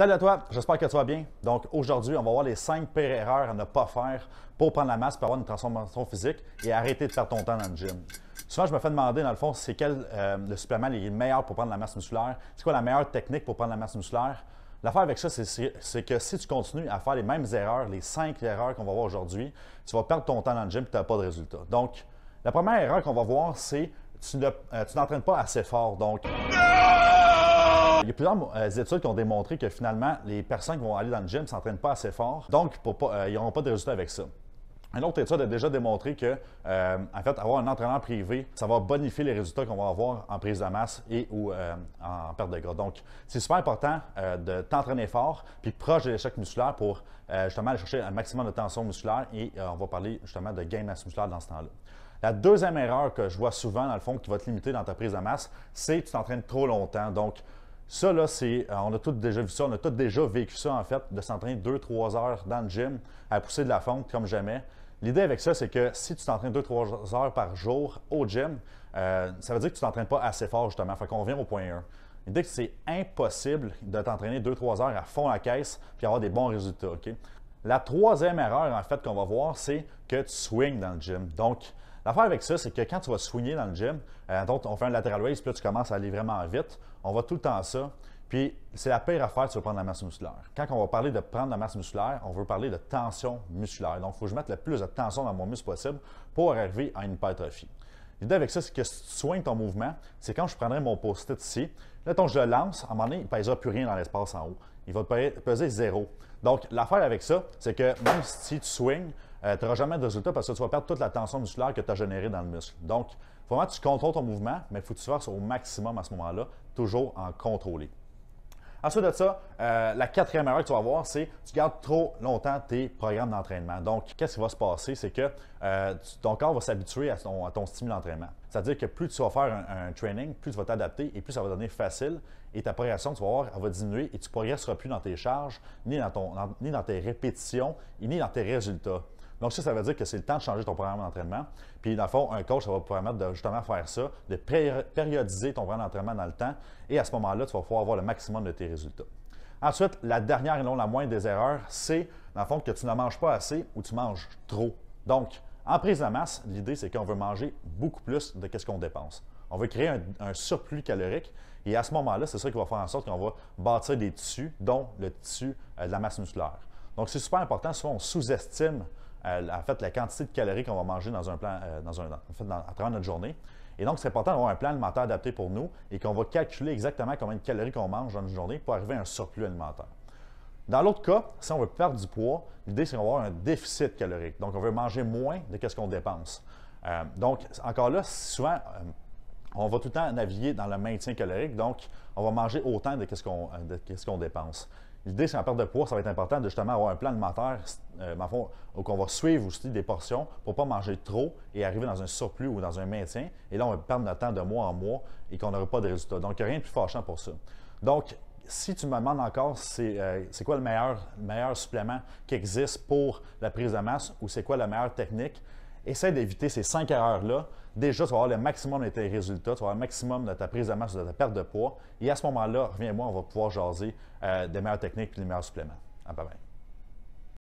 Salut à toi, j'espère que tu vas bien. Donc aujourd'hui, on va voir les 5 pires erreurs à ne pas faire pour prendre la masse, pour avoir une transformation physique et arrêter de perdre ton temps dans le gym. Souvent, je me fais demander, dans le fond, c'est quel euh, le supplément est le meilleur pour prendre la masse musculaire, c'est quoi la meilleure technique pour prendre la masse musculaire. L'affaire avec ça, c'est que si tu continues à faire les mêmes erreurs, les 5 erreurs qu'on va voir aujourd'hui, tu vas perdre ton temps dans le gym et tu n'as pas de résultat. Donc, la première erreur qu'on va voir, c'est que euh, tu n'entraînes pas assez fort. Donc. Il y a plusieurs euh, études qui ont démontré que finalement, les personnes qui vont aller dans le gym ne s'entraînent pas assez fort, donc euh, ils n'auront pas de résultats avec ça. Une autre étude a déjà démontré que, euh, en fait, avoir un entraîneur privé, ça va bonifier les résultats qu'on va avoir en prise de masse et ou en perte de gras. Donc, c'est super important de t'entraîner fort, puis proche de l'échec musculaire pour justement aller chercher un maximum de tension musculaire et on va parler justement de gain de masse musculaire dans ce temps-là. La deuxième erreur que je vois souvent, dans le fond, qui va te limiter dans ta prise de masse, c'est que tu t'entraînes trop longtemps. Donc, ça, là, c'est. Euh, on a tous déjà vu ça, on a tous déjà vécu ça, en fait, de s'entraîner 2-3 heures dans le gym à pousser de la fonte comme jamais. L'idée avec ça, c'est que si tu t'entraînes 2-3 heures par jour au gym, euh, ça veut dire que tu t'entraînes pas assez fort, justement. Fait qu'on revient au point 1. L'idée que c'est impossible de t'entraîner 2-3 heures à fond la caisse puis avoir des bons résultats. ok? La troisième erreur, en fait, qu'on va voir, c'est que tu swings dans le gym. Donc, L'affaire avec ça, c'est que quand tu vas swinguer dans le gym, euh, on fait un lateral raise, puis là, tu commences à aller vraiment vite. On va tout le temps ça. Puis c'est la pire affaire si tu prendre la masse musculaire. Quand on va parler de prendre la masse musculaire, on veut parler de tension musculaire. Donc, il faut que je mette le plus de tension dans mon muscle possible pour arriver à une hypertrophie. L'idée avec ça, c'est que si tu soignes ton mouvement, c'est quand je prendrai mon post-it ici, là, ton je le lance, à un moment donné, il ne pèsera plus rien dans l'espace en haut. Il va peser zéro. Donc, l'affaire avec ça, c'est que même si tu swings, euh, tu n'auras jamais de résultat parce que tu vas perdre toute la tension musculaire que tu as générée dans le muscle. Donc, vraiment, tu contrôles ton mouvement, mais il faut que tu fasses au maximum à ce moment-là, toujours en contrôler. Ensuite de ça, euh, la quatrième erreur que tu vas avoir, c'est que tu gardes trop longtemps tes programmes d'entraînement. Donc, qu'est-ce qui va se passer? C'est que euh, ton corps va s'habituer à, ton, stimule d'entraînement. C'est-à-dire que plus tu vas faire un, training, plus tu vas t'adapter et plus ça va devenir facile et ta progression, tu vas voir, elle va diminuer et tu ne progresseras plus dans tes charges, ni dans, ni dans tes répétitions, ni dans tes résultats. Donc, ça, ça veut dire que c'est le temps de changer ton programme d'entraînement. Puis, dans le fond, un coach, ça va te permettre de justement faire ça, de périodiser ton programme d'entraînement dans le temps. Et à ce moment-là, tu vas pouvoir avoir le maximum de tes résultats. Ensuite, la dernière et non la moindre des erreurs, c'est, dans le fond, que tu ne manges pas assez ou tu manges trop. Donc, en prise de masse, l'idée, c'est qu'on veut manger beaucoup plus de ce qu'on dépense. On veut créer un, surplus calorique et à ce moment-là, c'est ça qui va faire en sorte qu'on va bâtir des tissus, dont le tissu euh, de la masse musculaire. Donc, c'est super important. soit on sous-estime euh, en fait, la quantité de calories qu'on va manger dans un plan, euh, en à travers notre journée. Et donc, c'est important d'avoir un plan alimentaire adapté pour nous et qu'on va calculer exactement combien de calories qu'on mange dans une journée pour arriver à un surplus alimentaire. Dans l'autre cas, si on veut perdre du poids, l'idée c'est qu'on va avoir un déficit calorique. Donc, on veut manger moins de ce qu'on dépense. Euh, donc, encore là, souvent, on va tout le temps naviguer dans le maintien calorique. Donc, on va manger autant de ce qu'on dépense. L'idée, c'est en perte de poids, ça va être important de justement avoir un plan alimentaire euh, qu'on va suivre aussi des portions pour ne pas manger trop et arriver dans un surplus ou dans un maintien. Et là, on va perdre notre temps de mois en mois et qu'on n'aura pas de résultat. Donc, il n'y a rien de plus fâchant pour ça. Donc, si tu me demandes encore euh, c'est quoi le meilleur, meilleur supplément qui existe pour la prise de masse ou c'est quoi la meilleure technique, essaie d'éviter ces cinq erreurs-là. Déjà, tu vas avoir le maximum de tes résultats, tu vas avoir le maximum de ta prise de masse, de ta perte de poids. Et à ce moment-là, reviens-moi, on va pouvoir jaser euh, des meilleures techniques et des meilleurs suppléments. À bye bye.